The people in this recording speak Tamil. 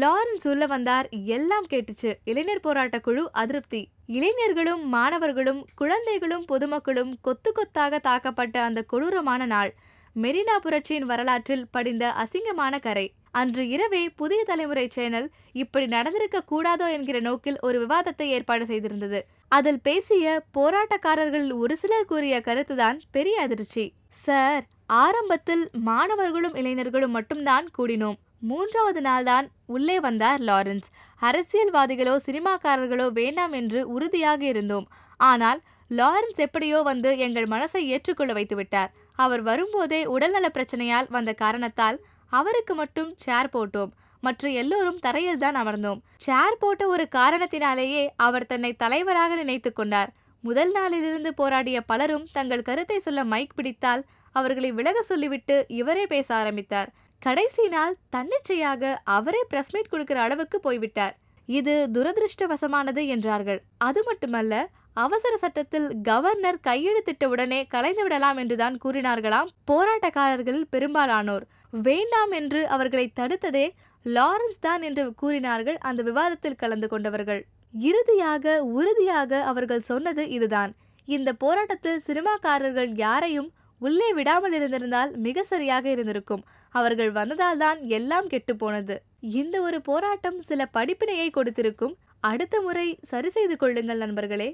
லாரன்ஸ் உள்ள வந்தார் எல்லாம் கேட்டுச்சு இளைஞர் போராட்ட குழு அதிருப்தி இளைஞர்களும் மாணவர்களும் குழந்தைகளும் பொதுமக்களும் கொத்து கொத்தாக தாக்கப்பட்ட அந்த கொடூரமான நாள் மெரினா புரட்சியின் வரலாற்றில் படிந்த அசிங்கமான கரை அன்று இரவே புதிய தலைமுறை சேனல் இப்படி நடந்திருக்க கூடாதோ என்கிற நோக்கில் ஒரு விவாதத்தை ஏற்பாடு செய்திருந்தது அதில் பேசிய போராட்டக்காரர்களில் ஒரு சிலர் கூறிய கருத்துதான் பெரிய அதிர்ச்சி சார் ஆரம்பத்தில் மாணவர்களும் இளைஞர்களும் மட்டும்தான் கூடினோம் மூன்றாவது நாள்தான் உள்ளே வந்தார் லாரன்ஸ் அரசியல்வாதிகளோ சினிமாக்காரர்களோ வேண்டாம் என்று உறுதியாக இருந்தோம் ஆனால் லாரன்ஸ் எப்படியோ வந்து எங்கள் மனசை ஏற்றுக்கொள்ள வைத்து விட்டார் அவர் வரும்போதே உடல்நல பிரச்சனையால் வந்த காரணத்தால் அவருக்கு மட்டும் சேர் போட்டோம் மற்ற எல்லோரும் தரையில் தான் அமர்ந்தோம் சேர் போட்ட ஒரு காரணத்தினாலேயே அவர் தன்னை தலைவராக நினைத்து கொண்டார் முதல் நாளிலிருந்து போராடிய பலரும் தங்கள் கருத்தை சொல்ல மைக் பிடித்தால் அவர்களை விலக சொல்லிவிட்டு இவரே பேச ஆரம்பித்தார் கடைசி நாள் தன்னிச்சையாக அவரே பிரஸ் மீட் கொடுக்கிற அளவுக்கு போய்விட்டார் இது துரதிருஷ்டவசமானது என்றார்கள் அது மட்டுமல்ல அவசர சட்டத்தில் கவர்னர் கையெழுத்திட்ட உடனே கலைந்து விடலாம் என்றுதான் கூறினார்களாம் போராட்டக்காரர்களில் பெரும்பாலானோர் வேண்டாம் என்று அவர்களை தடுத்ததே லாரன்ஸ் தான் என்று கூறினார்கள் அந்த விவாதத்தில் கலந்து கொண்டவர்கள் இறுதியாக உறுதியாக அவர்கள் சொன்னது இதுதான் இந்த போராட்டத்தில் சினிமாக்காரர்கள் யாரையும் உள்ளே விடாமல் இருந்திருந்தால் மிக சரியாக இருந்திருக்கும் அவர்கள் வந்ததால் தான் எல்லாம் கெட்டு போனது இந்த ஒரு போராட்டம் சில படிப்பினையை கொடுத்திருக்கும் அடுத்த முறை சரி செய்து கொள்ளுங்கள் நண்பர்களே